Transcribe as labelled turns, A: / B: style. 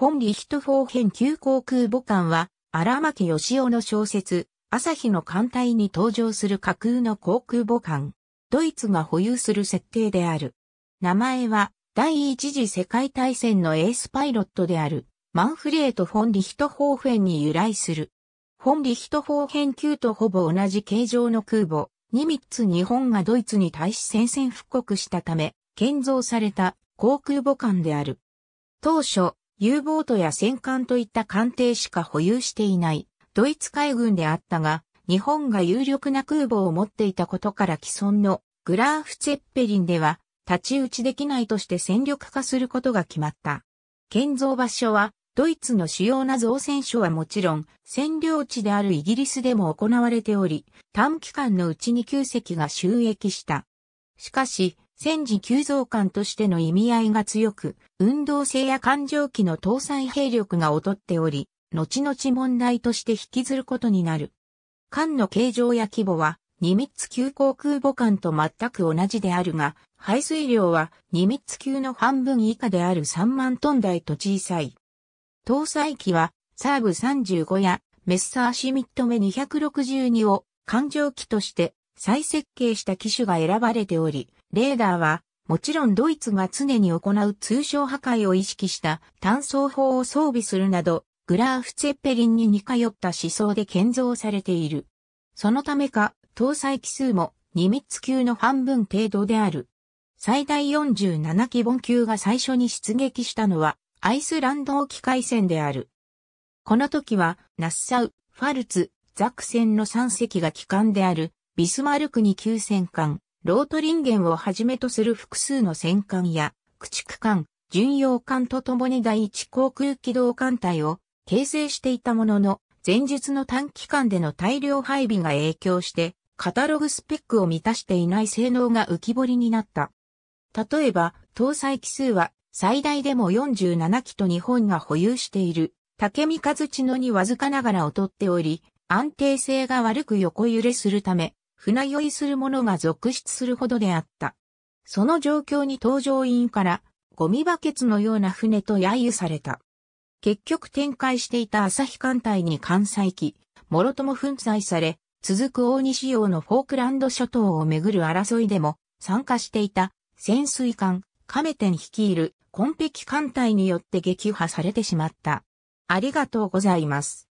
A: 本リヒトフォー編級航空母艦は、荒牧義雄の小説、朝日の艦隊に登場する架空の航空母艦。ドイツが保有する設定である。名前は、第一次世界大戦のエースパイロットである、マンフレート・フォン・リヒトホーンに由来する。フォン・リヒトホーフン級とほぼ同じ形状の空母、ニミッツ日本がドイツに対し宣戦布告したため、建造された航空母艦である。当初、U ボートや戦艦といった艦艇しか保有していないドイツ海軍であったが、日本が有力な空母を持っていたことから既存のグラーフツェッペリンでは立ち打ちできないとして戦力化することが決まった。建造場所はドイツの主要な造船所はもちろん占領地であるイギリスでも行われており、短期間のうちに旧跡が収益した。しかし、戦時急増艦としての意味合いが強く、運動性や艦上機の搭載兵力が劣っており、後々問題として引きずることになる。艦の形状や規模は、ニミッツ級航空母艦と全く同じであるが、排水量はニミッツ級の半分以下である3万トン台と小さい。搭載機は、サーブ35やメッサーシミット目262を艦上機として再設計した機種が選ばれており、レーダーは、もちろんドイツが常に行う通商破壊を意識した単装砲を装備するなど、グラーフ・ツェッペリンに似通った思想で建造されている。そのためか、搭載機数もニミッツ級の半分程度である。最大47基本級が最初に出撃したのは、アイスランド沖海戦である。この時は、ナッサウ、ファルツ、ザクセンの3隻が機関である、ビスマルクに急戦艦、ロートリンゲンをはじめとする複数の戦艦や、駆逐艦、巡洋艦と共に第一航空機動艦隊を形成していたものの、前述の短期間での大量配備が影響して、カタログスペックを満たしていない性能が浮き彫りになった。例えば、搭載機数は最大でも47機と日本が保有している竹見和地のにわずかながら劣っており、安定性が悪く横揺れするため、船酔いする者が続出するほどであった。その状況に搭乗員からゴミバケツのような船と揶揄された。結局展開していた朝日艦隊に艦載機、もろとも粉砕され、続く大西洋のフォークランド諸島をめぐる争いでも参加していた潜水艦、カメテン率いる紺碧艦隊によって撃破されてしまった。ありがとうございます。